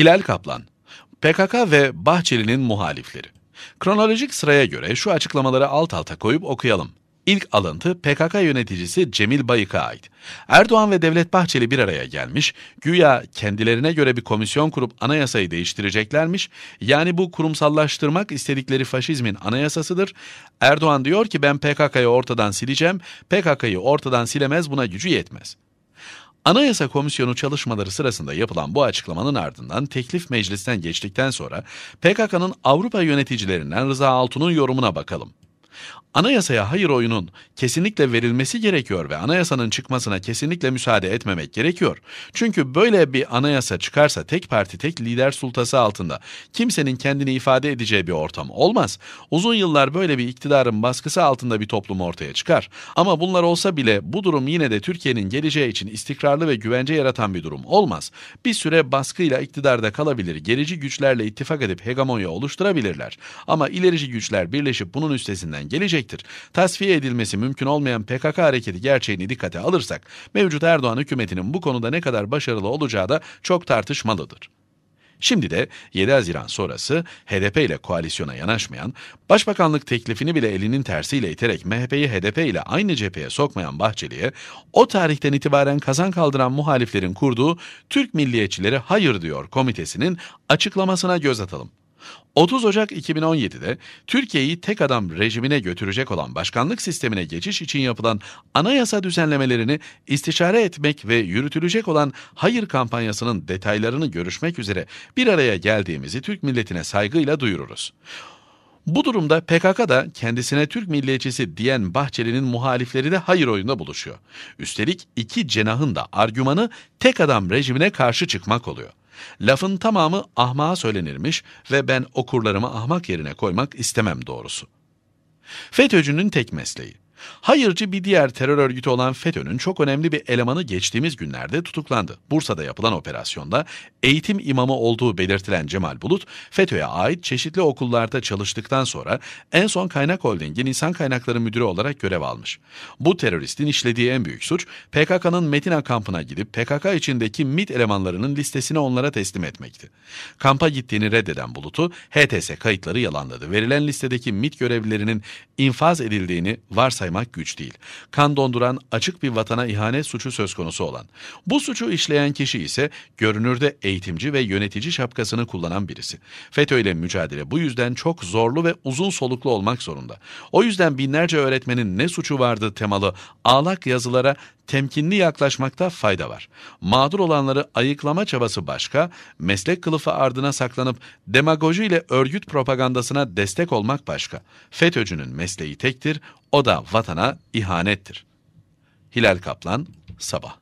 Hilal Kaplan, PKK ve Bahçeli'nin muhalifleri. Kronolojik sıraya göre şu açıklamaları alt alta koyup okuyalım. İlk alıntı PKK yöneticisi Cemil Bayık'a ait. Erdoğan ve Devlet Bahçeli bir araya gelmiş, güya kendilerine göre bir komisyon kurup anayasayı değiştireceklermiş, yani bu kurumsallaştırmak istedikleri faşizmin anayasasıdır. Erdoğan diyor ki ben PKK'yı ortadan sileceğim, PKK'yı ortadan silemez buna gücü yetmez. Anayasa Komisyonu çalışmaları sırasında yapılan bu açıklamanın ardından teklif meclisten geçtikten sonra PKK'nın Avrupa yöneticilerinden Rıza Altun'un yorumuna bakalım. Anayasaya hayır oyunun kesinlikle verilmesi gerekiyor ve anayasanın çıkmasına kesinlikle müsaade etmemek gerekiyor. Çünkü böyle bir anayasa çıkarsa tek parti tek lider sultası altında kimsenin kendini ifade edeceği bir ortam olmaz. Uzun yıllar böyle bir iktidarın baskısı altında bir toplum ortaya çıkar. Ama bunlar olsa bile bu durum yine de Türkiye'nin geleceği için istikrarlı ve güvence yaratan bir durum olmaz. Bir süre baskıyla iktidarda kalabilir, gerici güçlerle ittifak edip hegemonya oluşturabilirler. Ama ilerici güçler birleşip bunun üstesinden üstesinden gelecektir. Tasfiye edilmesi mümkün olmayan PKK hareketi gerçeğini dikkate alırsak mevcut Erdoğan hükümetinin bu konuda ne kadar başarılı olacağı da çok tartışmalıdır. Şimdi de 7 Haziran sonrası HDP ile koalisyona yanaşmayan, başbakanlık teklifini bile elinin tersiyle iterek MHP'yi HDP ile aynı cepheye sokmayan Bahçeli'ye o tarihten itibaren kazan kaldıran muhaliflerin kurduğu Türk Milliyetçileri Hayır Diyor komitesinin açıklamasına göz atalım. 30 Ocak 2017'de Türkiye'yi tek adam rejimine götürecek olan başkanlık sistemine geçiş için yapılan anayasa düzenlemelerini istişare etmek ve yürütülecek olan hayır kampanyasının detaylarını görüşmek üzere bir araya geldiğimizi Türk milletine saygıyla duyururuz. Bu durumda PKK da kendisine Türk milliyetçisi diyen Bahçeli'nin muhalifleri de hayır oyunda buluşuyor. Üstelik iki cenahın da argümanı tek adam rejimine karşı çıkmak oluyor. Lafın tamamı ahmağa söylenirmiş ve ben okurlarımı ahmak yerine koymak istemem doğrusu. FETÖ'cünün tek mesleği. Hayırcı bir diğer terör örgütü olan FETÖ'nün çok önemli bir elemanı geçtiğimiz günlerde tutuklandı. Bursa'da yapılan operasyonda eğitim imamı olduğu belirtilen Cemal Bulut, FETÖ'ye ait çeşitli okullarda çalıştıktan sonra en son Kaynak Holding'in insan kaynakları müdürü olarak görev almış. Bu teröristin işlediği en büyük suç PKK'nın Metina kampına gidip PKK içindeki MIT elemanlarının listesini onlara teslim etmekti. Kampa gittiğini reddeden Bulut'u HTS kayıtları yalanladı. Verilen listedeki MIT görevlilerinin infaz edildiğini varsaymıştı saymak güç değil. Kan donduran açık bir vatana ihanet suçu söz konusu olan. Bu suçu işleyen kişi ise görünürde eğitimci ve yönetici şapkasını kullanan birisi. FETÖ ile mücadele bu yüzden çok zorlu ve uzun soluklu olmak zorunda. O yüzden binlerce öğretmenin ne suçu vardı temalı ağlak yazılara temkinli yaklaşmakta fayda var. Mağdur olanları ayıklama çabası başka, meslek kılıfı ardına saklanıp demagoji ile örgüt propagandasına destek olmak başka. FETÖ'cünün mesleği tektir, o da vatana ihanettir. Hilal Kaplan, Sabah